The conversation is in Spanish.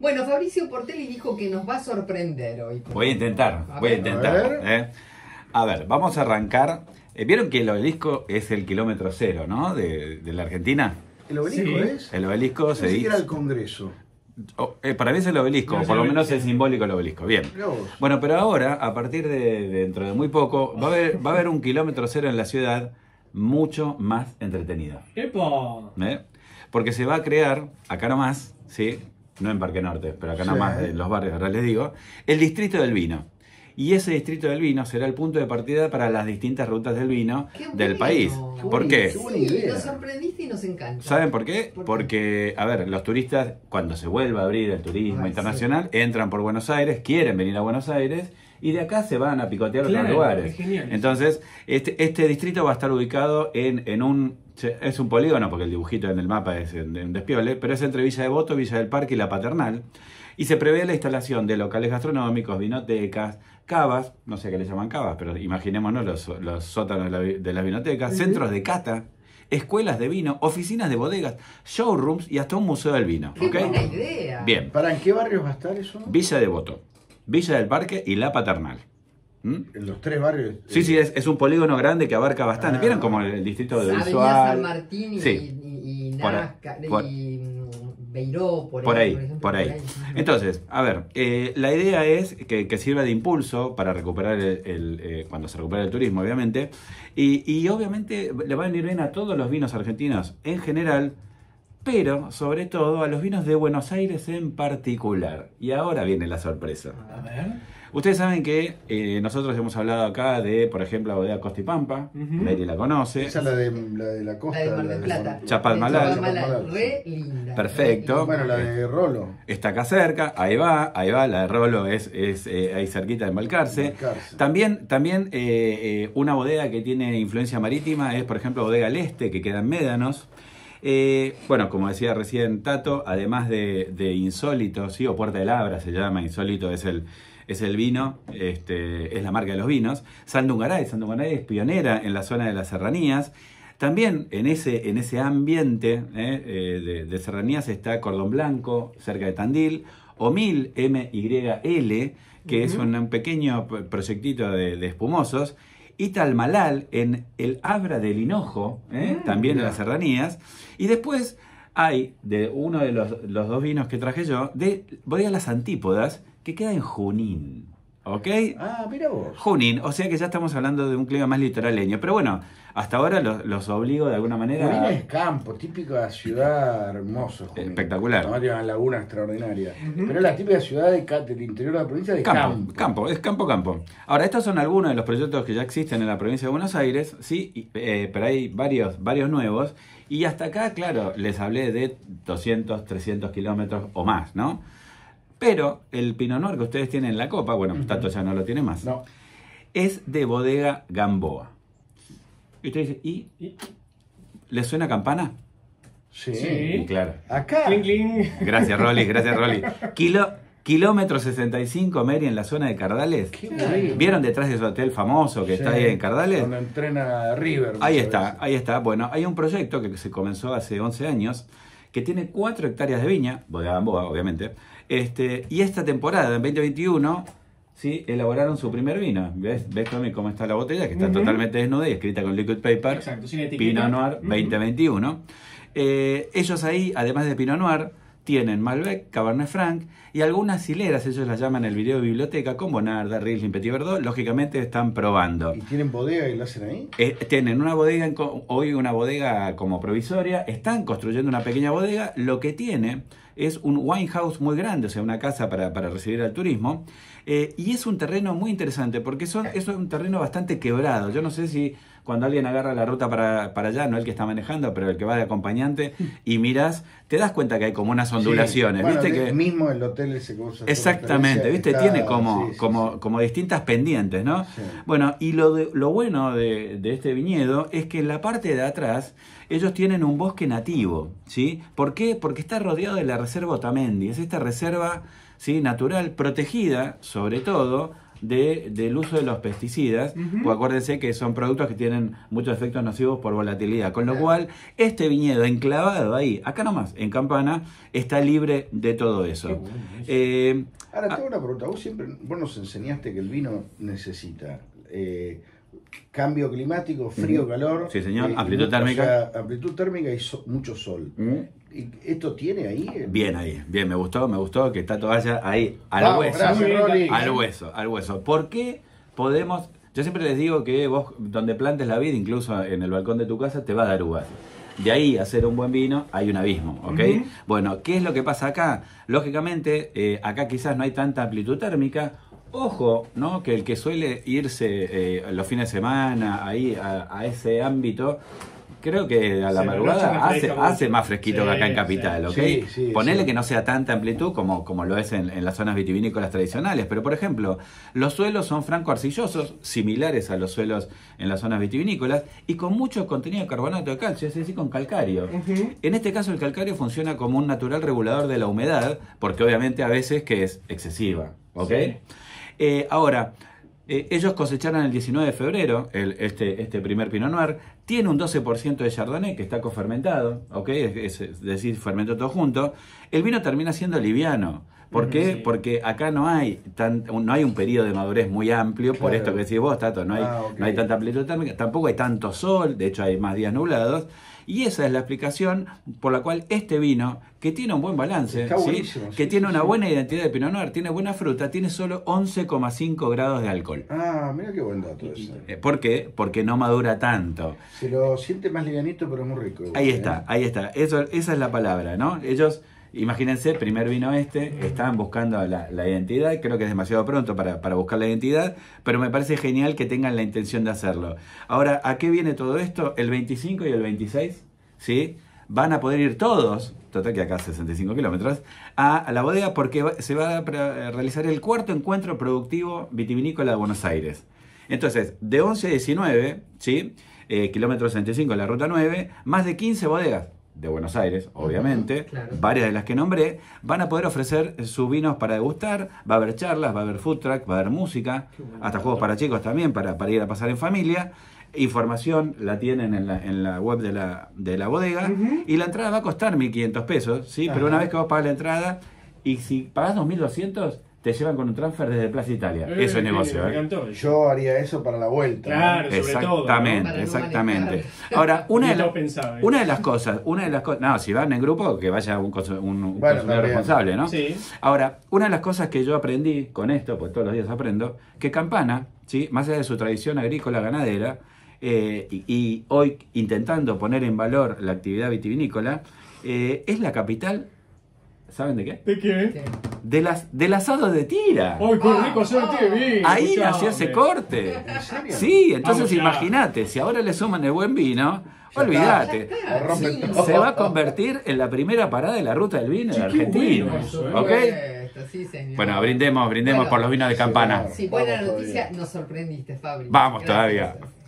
Bueno, Fabricio Portelli dijo que nos va a sorprender hoy. Voy a intentar, voy a intentar. ¿eh? A ver. vamos a arrancar. Eh, Vieron que el obelisco es el kilómetro cero, ¿no? De, la Argentina. ¿El obelisco es? El obelisco se dice. era el Congreso. Oh, eh, para mí es el obelisco, por lo menos es simbólico el obelisco. Bien. Bueno, pero ahora, a partir de, dentro de muy poco, va a, haber, un kilómetro cero en la ciudad mucho más entretenido. ¿Eh? Porque se va a crear, acá nomás, ¿sí? no en Parque Norte, pero acá nomás, nada los barrios, ahora les digo, el distrito del vino. Y ese distrito del vino será el punto de partida para las distintas rutas del vino del país. ¿Por qué? nos sorprendiste y nos encanta. ¿Saben por qué? Porque, a ver, los turistas, cuando se vuelva a abrir el turismo internacional, entran por Buenos Aires, quieren venir a Buenos Aires y de acá se van a picotear otros lugares. Entonces, este, este distrito va a estar ubicado en, en un es un polígono, porque el dibujito en el mapa es un despiole, pero es entre Villa Voto, Villa del Parque y La Paternal. Y se prevé la instalación de locales gastronómicos, vinotecas, cavas, no sé qué le llaman cavas, pero imaginémonos los, sótanos de, la, de las vinotecas, centros de cata, escuelas de vino, oficinas de bodegas, showrooms y hasta un museo del vino. Bien. ¿Para en qué barrios va a estar eso? Villa de Voto, Villa del Parque y La Paternal. ¿Mm? ¿En los tres barrios? Este, sí, sí, es, un polígono grande que abarca bastante. Ah. ¿Vieron como el, distrito de Visual? San Martín y, y, Nazca, y Beiró, por, ahí, por, ahí. Entonces, a ver, eh, la idea es que, sirva de impulso para recuperar el, eh, cuando se recupera el turismo, obviamente. Y, y obviamente le va a venir bien a todos los vinos argentinos en general pero sobre todo a los vinos de Buenos Aires en particular. Y ahora viene la sorpresa. A ver. Ustedes saben que eh, nosotros hemos hablado acá de, por ejemplo, la bodega Costa y Pampa, nadie la conoce. Esa es la de la, de la costa. La de Mar del Plata. Chapalmalal. Re linda. Perfecto. Bueno, la de Rolo. Está acá cerca, ahí va, ahí va, la de Rolo es, eh, ahí cerquita de embalcarse. También, también eh, una bodega que tiene influencia marítima es, por ejemplo, Bodega al Este, que queda en Médanos. bueno, como decía recién Tato, además de, de Insólito, ¿sí? o Puerta de Labra se llama, Insólito es el, es el vino, este, es la marca de los vinos. Sandungaray, Sandungaray es pionera en la zona de las serranías. También en ese, en ese ambiente eh, eh, de, serranías está Cordón Blanco, cerca de Tandil, Omil, M-Y-L, que es un, pequeño proyectito de, de espumosos. Y Talmalal en el Abra del Hinojo, eh, ah, también en las serranías. Y después hay de uno de los, los, dos vinos que traje yo, de a Las Antípodas, que queda en Junín. ¿Ok? Ah, mira vos. Junín, o sea que ya estamos hablando de un clima más litoraleño. Pero bueno, hasta ahora los, obligo de alguna manera. Junín es campo, típica ciudad hermosa. Espectacular. No, tiene una laguna extraordinaria. Pero la típica ciudad de, del interior de la provincia de campo, campo. es campo, campo. Ahora, estos son algunos de los proyectos que ya existen en la provincia de Buenos Aires, sí, eh, pero hay varios, varios nuevos. Y hasta acá, claro, les hablé de 200, 300 kilómetros o más, ¿no? Pero el Pinot Noir que ustedes tienen en la copa, bueno, pues Tato ya no lo tiene más, no. es de bodega Gamboa. Y usted dice, ¿y? ¿Le suena campana? Sí. Claro. Acá. Gracias, Rolly, gracias, Rolly. kilómetro 65, Mary, en la zona de Cardales. ¿Vieron detrás de su hotel famoso que está ahí en Cardales? Donde entrena River. Ahí está, ahí está. Bueno, hay un proyecto que se comenzó hace 11 años que tiene 4 hectáreas de viña, bodega Gamboa, obviamente, este, y esta temporada, en 2021, ¿sí? elaboraron su primer vino. ¿Ves, ¿Ves cómo está la botella? Que está totalmente desnuda y escrita con liquid paper. Exacto, sin Pinot Noir 2021. Eh, ellos ahí, además de Pino Noir, tienen Malbec, Cabernet Franc y algunas hileras, ellos las llaman el video de biblioteca, con Bonarda, Riesling, Petit Verdot, lógicamente están probando. ¿Y tienen bodega y lo hacen ahí? Eh, tienen una bodega, hoy una bodega como provisoria, están construyendo una pequeña bodega, lo que tiene es un wine house muy grande, o sea, una casa para, para recibir al turismo, eh, y es un terreno muy interesante, porque son, es un terreno bastante quebrado, yo no sé si cuando alguien agarra la ruta para, allá, no el que está manejando, pero el que va de acompañante, y miras, te das cuenta que hay como unas ondulaciones. Sí. Bueno, ¿viste que... mismo el hotel ese Exactamente, ¿viste? Tiene como, como, como distintas pendientes, ¿no? Bueno, y lo, lo bueno de, de este viñedo es que en la parte de atrás ellos tienen un bosque nativo, ¿sí? ¿Por qué? Porque está rodeado de la reserva Otamendi, es esta reserva ¿sí? natural protegida, sobre todo, del uso de los pesticidas, o acuérdense que son productos que tienen muchos efectos nocivos por volatilidad, con lo cual este viñedo enclavado ahí, acá nomás, en Campana, está libre de todo eso. Eh, Ahora ah, tengo una pregunta, vos siempre, vos nos enseñaste que el vino necesita... Eh, cambio climático, frío, calor. Sí, señor. Eh, amplitud térmica. amplitud térmica y mucho sol. ¿Esto tiene ahí? Eh. Bien ahí, bien, me gustó, me gustó que está todavía ahí al hueso. al hueso, al hueso. ¿Por qué podemos? Yo siempre les digo que vos, donde plantes la vid, incluso en el balcón de tu casa, te va a dar uvas. De ahí hacer un buen vino hay un abismo, ¿ok? Bueno, ¿qué es lo que pasa acá? Lógicamente, eh, acá quizás no hay tanta amplitud térmica. Ojo, ¿no? Que el que suele irse eh, los fines de semana ahí a ese ámbito Creo que a la madrugada hace, más fresquito que acá en Capital, ¿ok? Ponele que no sea tanta amplitud como, lo es en, las zonas vitivinícolas tradicionales, pero por ejemplo, los suelos son franco-arcillosos, similares a los suelos en las zonas vitivinícolas, y con mucho contenido de carbonato de calcio, es decir, con calcario. En este caso, el calcario funciona como un natural regulador de la humedad, porque obviamente a veces que es excesiva, ¿ok? Eh, ahora, eh, ellos cosecharon el 19 de febrero este, este primer Pinot Noir. Tiene un 12% de Chardonnay que está cofermentado, Es, decir, fermentó todo junto. El vino termina siendo liviano. ¿Por qué? Porque acá no hay, tan, no hay un periodo de madurez muy amplio, por esto que decís vos, Tato, no hay, ah, no hay tanta amplitud tampoco hay tanto sol, de hecho hay más días nublados. Y esa es la explicación por la cual este vino, que tiene un buen balance, que tiene una buena identidad de Pinot Noir, tiene buena fruta, tiene solo 11,5 grados de alcohol. Ah, mira qué buen dato eso. Eh, ¿Por qué? Porque no madura tanto. Se lo siente más livianito, pero es muy rico. Ahí está, ¿eh? ahí está. Eso, esa es la palabra, ¿no? Ellos Imagínense, primer vino este, estaban buscando la, identidad, creo que es demasiado pronto para, buscar la identidad, pero me parece genial que tengan la intención de hacerlo. Ahora, ¿a qué viene todo esto? El 25 y el 26, ¿sí? Van a poder ir todos, total que acá 65 kilómetros, a la bodega porque se va a eh, realizar el cuarto encuentro productivo vitivinícola de Buenos Aires. Entonces, de 11 a 19, ¿sí? Eh, kilómetro 65 la ruta 9, más de 15 bodegas de Buenos Aires, obviamente, varias de las que nombré, van a poder ofrecer sus vinos para degustar, va a haber charlas, va a haber food track, va a haber música, hasta juegos para chicos también, para, para ir a pasar en familia. Información la tienen en la, en la web de la, bodega y la entrada va a costar 1.500 pesos, ¿sí? pero una vez que vos pagas la entrada y si pagás 2.200 te llevan con un transfer desde Plaza Italia. eso eh, es eh, negocio. Eh, ¿eh? Yo haría eso para la vuelta. Claro, sobre exactamente, todo, exactamente. exactamente. Ahora, una de, las cosas, una de las cosas, no, si van en grupo, que vaya un, responsable, ¿no? Sí. Ahora, una de las cosas que yo aprendí con esto, pues todos los días aprendo, que Campana, ¿sí? más allá de su tradición agrícola ganadera, y, hoy intentando poner en valor la actividad vitivinícola, es la capital ¿Saben de qué? ¿De qué? De las, del asado de tira. ¡Ay, qué ah. rico ah. Ahí nació ese corte. Sí, entonces imagínate, si ahora le suman el buen vino, olvídate. Se va a convertir en la primera parada de la ruta del vino en Argentina. ¿eh? ¿Ok? Bueno, brindemos, brindemos por los vinos de campana. Sí, buena noticia, nos sorprendiste, Fabri. Vamos todavía.